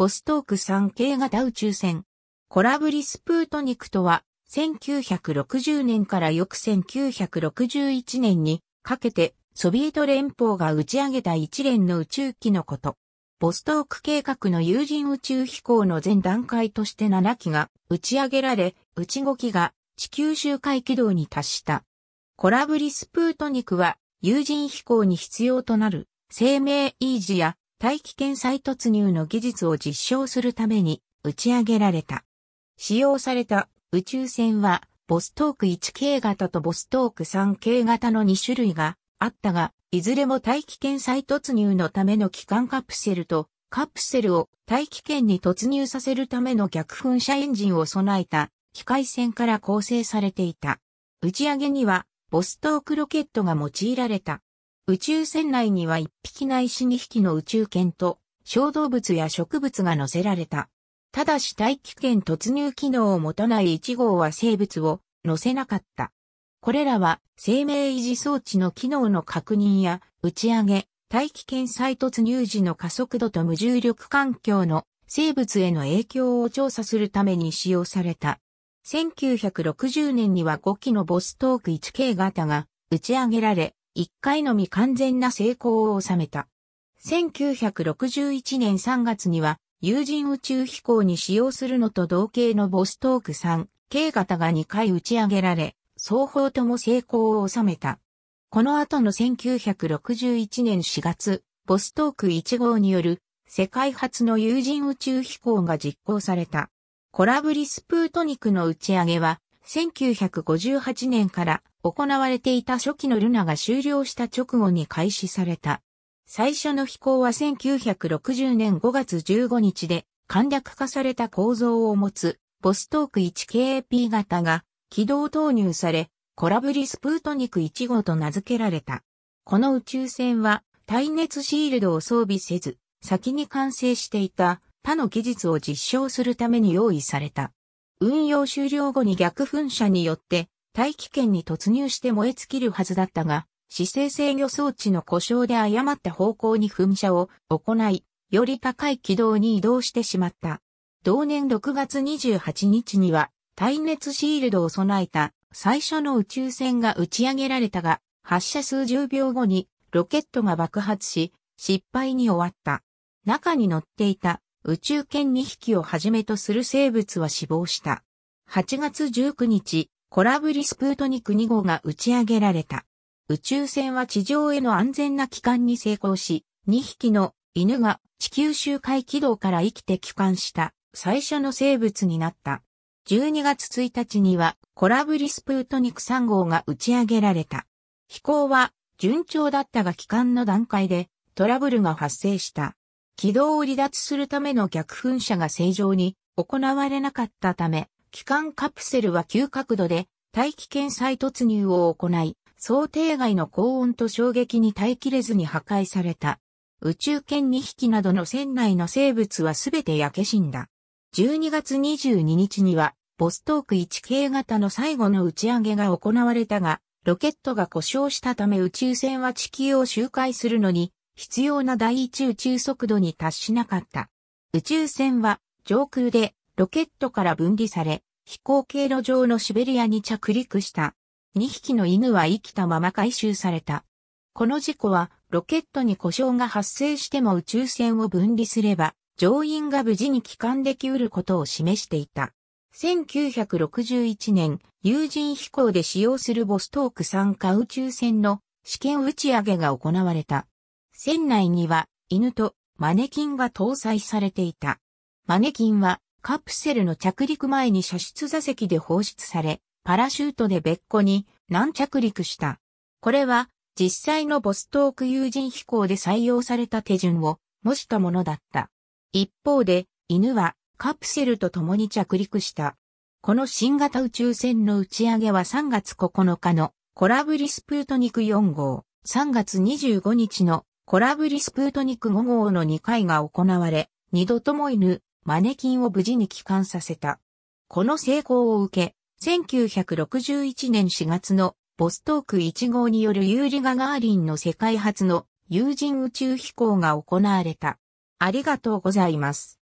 ボストーク3系型宇宙船。コラブリスプートニクとは、1960年から翌1961年にかけてソビエト連邦が打ち上げた一連の宇宙機のこと。ボストーク計画の有人宇宙飛行の前段階として7機が打ち上げられ、打ち5機が地球周回軌道に達した。コラブリスプートニクは有人飛行に必要となる生命維持や大気圏再突入の技術を実証するために打ち上げられた。使用された宇宙船は、ボストーク 1K 型とボストーク 3K 型の2種類があったが、いずれも大気圏再突入のための機関カプセルと、カプセルを大気圏に突入させるための逆噴射エンジンを備えた機械船から構成されていた。打ち上げには、ボストークロケットが用いられた。宇宙船内には1匹ないし2匹の宇宙犬と小動物や植物が乗せられた。ただし大気圏突入機能を持たない1号は生物を乗せなかった。これらは生命維持装置の機能の確認や打ち上げ、大気圏再突入時の加速度と無重力環境の生物への影響を調査するために使用された。1960年には5機のボストーク 1K 型が打ち上げられ、1回のみ完全な成功を収めた。1961年3月には、有人宇宙飛行に使用するのと同型のボストーク3、K 型が2回打ち上げられ、双方とも成功を収めた。この後の1961年4月、ボストーク1号による世界初の有人宇宙飛行が実行された。コラブリスプートニクの打ち上げは1958年から行われていた初期のルナが終了した直後に開始された。最初の飛行は1960年5月15日で簡略化された構造を持つボストーク 1KAP 型が軌道投入されコラブリスプートニク1号と名付けられた。この宇宙船は耐熱シールドを装備せず先に完成していた他の技術を実証するために用意された。運用終了後に逆噴射によって大気圏に突入して燃え尽きるはずだったが、姿勢制御装置の故障で誤った方向に噴射を行い、より高い軌道に移動してしまった。同年6月28日には、耐熱シールドを備えた最初の宇宙船が打ち上げられたが、発射数十秒後にロケットが爆発し、失敗に終わった。中に乗っていた宇宙犬2匹をはじめとする生物は死亡した。8月19日、コラブリスプートニク2号が打ち上げられた。宇宙船は地上への安全な帰還に成功し、2匹の犬が地球周回軌道から生きて帰還した最初の生物になった。12月1日にはコラブリスプートニク3号が打ち上げられた。飛行は順調だったが帰還の段階でトラブルが発生した。軌道を離脱するための逆噴射が正常に行われなかったため、機関カプセルは急角度で大気圏再突入を行い、想定外の高温と衝撃に耐えきれずに破壊された。宇宙犬2匹などの船内の生物はすべて焼け死んだ。12月22日には、ボストーク1系型の最後の打ち上げが行われたが、ロケットが故障したため宇宙船は地球を周回するのに必要な第一宇宙速度に達しなかった。宇宙船は上空でロケットから分離され、飛行経路上のシベリアに着陸した。2匹の犬は生きたまま回収された。この事故はロケットに故障が発生しても宇宙船を分離すれば乗員が無事に帰還できうることを示していた。1961年、有人飛行で使用するボストーク参加宇宙船の試験打ち上げが行われた。船内には犬とマネキンが搭載されていた。マネキンはカプセルの着陸前に射出座席で放出され、パラシュートで別個に軟着陸した。これは実際のボストーク友人飛行で採用された手順を模したものだった。一方で犬はカプセルと共に着陸した。この新型宇宙船の打ち上げは3月9日のコラブリスプートニク4号、3月25日のコラブリスプートニク5号の2回が行われ、二度とも犬、マネキンを無事に帰還させた。この成功を受け、1961年4月のボストーク1号によるユーリ・ガガーリンの世界初の有人宇宙飛行が行われた。ありがとうございます。